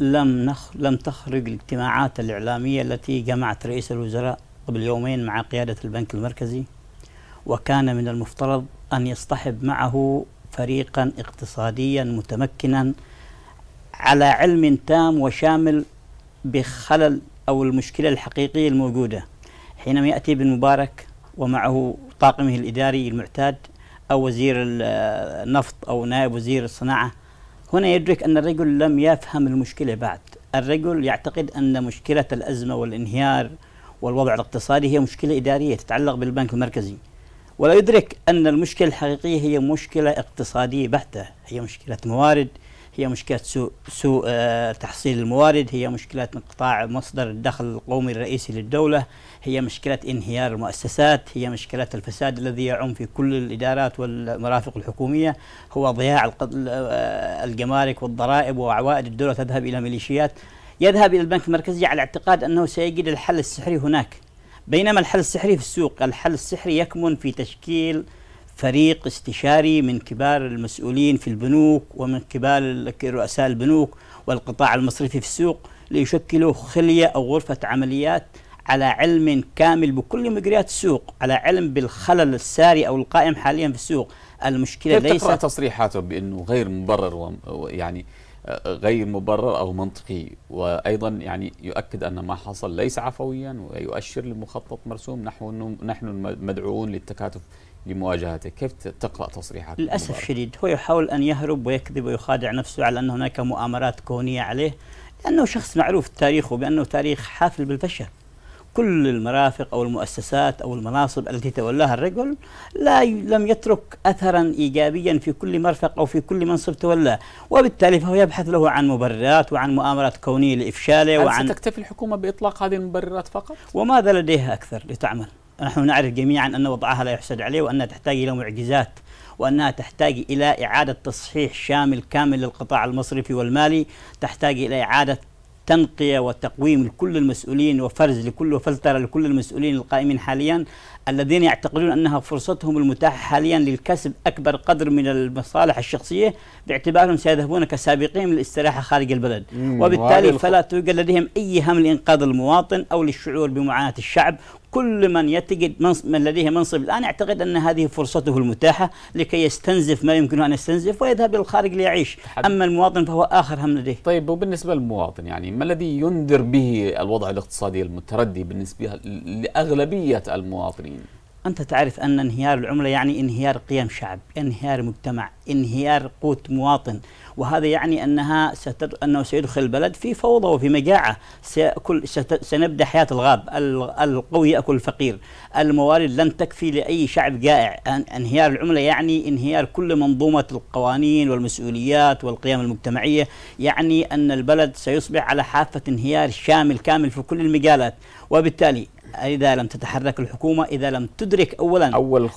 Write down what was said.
لم نخ لم تخرج الاجتماعات الإعلامية التي جمعت رئيس الوزراء قبل يومين مع قيادة البنك المركزي وكان من المفترض أن يصطحب معه فريقا اقتصاديا متمكنا على علم تام وشامل بخلل أو المشكلة الحقيقية الموجودة حينما يأتي بن مبارك ومعه طاقمه الإداري المعتاد أو وزير النفط أو نائب وزير الصناعة هنا يدرك أن الرجل لم يفهم المشكلة بعد الرجل يعتقد أن مشكلة الأزمة والانهيار والوضع الاقتصادي هي مشكلة إدارية تتعلق بالبنك المركزي ولا يدرك أن المشكلة الحقيقية هي مشكلة اقتصادية بحتة هي مشكلة موارد هي مشكلة سوء, سوء آه، تحصيل الموارد هي مشكلة انقطاع مصدر الدخل القومي الرئيسي للدولة هي مشكلة انهيار المؤسسات هي مشكلة الفساد الذي يعم في كل الإدارات والمرافق الحكومية هو ضياع آه، الجمارك والضرائب وعوائد الدولة تذهب إلى ميليشيات يذهب إلى البنك المركزي على اعتقاد أنه سيجد الحل السحري هناك بينما الحل السحري في السوق الحل السحري يكمن في تشكيل فريق استشاري من كبار المسؤولين في البنوك ومن كبار رؤساء البنوك والقطاع المصرفي في السوق ليشكلوا خلية أو غرفة عمليات على علم كامل بكل مجريات السوق على علم بالخلل الساري أو القائم حاليا في السوق المشكلة كيف ليست تصريحاته بأنه غير مبرر ويعني و... يعني غير مبرر او منطقي وايضا يعني يؤكد ان ما حصل ليس عفويا ويؤشر لمخطط مرسوم نحو انه نحن مدعوون للتكاتف لمواجهته كيف تقرا تصريحاته؟ للاسف شديد هو يحاول ان يهرب ويكذب ويخادع نفسه على ان هناك مؤامرات كونيه عليه لانه شخص معروف تاريخه بانه تاريخ حافل بالفشل كل المرافق أو المؤسسات أو المناصب التي تولاها الرجل لا لم يترك أثرا إيجابيا في كل مرفق أو في كل منصب تولاه وبالتالي فهو يبحث له عن مبررات وعن مؤامرات كونية لإفشاله هل وعن ستكتفي الحكومة بإطلاق هذه المبررات فقط؟ وماذا لديها أكثر لتعمل؟ نحن نعرف جميعا أن وضعها لا يحسد عليه وأنها تحتاج إلى معجزات وأنها تحتاج إلى إعادة تصحيح شامل كامل للقطاع المصرفي والمالي تحتاج إلى إعادة تنقية وتقويم لكل المسؤولين وفرز لكل وفلترة لكل المسؤولين القائمين حاليا الذين يعتقدون أنها فرصتهم المتاحة حاليا للكسب أكبر قدر من المصالح الشخصية باعتبارهم سيذهبون كسابقين للاستراحة خارج البلد وبالتالي فلا توجد لديهم أي هم لإنقاذ المواطن أو للشعور بمعاناة الشعب كل من يتجد من لديه منصب الآن يعتقد أن هذه فرصته المتاحة لكي يستنزف ما يمكنه أن يستنزف ويذهب إلى الخارج ليعيش حد. أما المواطن فهو آخر هم لديه طيب وبالنسبة للمواطن يعني ما الذي ينذر به الوضع الاقتصادي المتردي بالنسبة لأغلبية المواطنين أنت تعرف أن انهيار العملة يعني انهيار قيم شعب انهيار مجتمع انهيار قوت مواطن وهذا يعني أنها ستر... أنه سيدخل البلد في فوضى وفي مجاعة سيأكل... ست... سنبدأ حياة الغاب القوي يأكل الفقير الموارد لن تكفي لأي شعب جائع انهيار العملة يعني انهيار كل منظومة القوانين والمسؤوليات والقيم المجتمعية يعني أن البلد سيصبح على حافة انهيار شامل كامل في كل المجالات وبالتالي إذا لم تتحرك الحكومة إذا لم تدرك أولا أول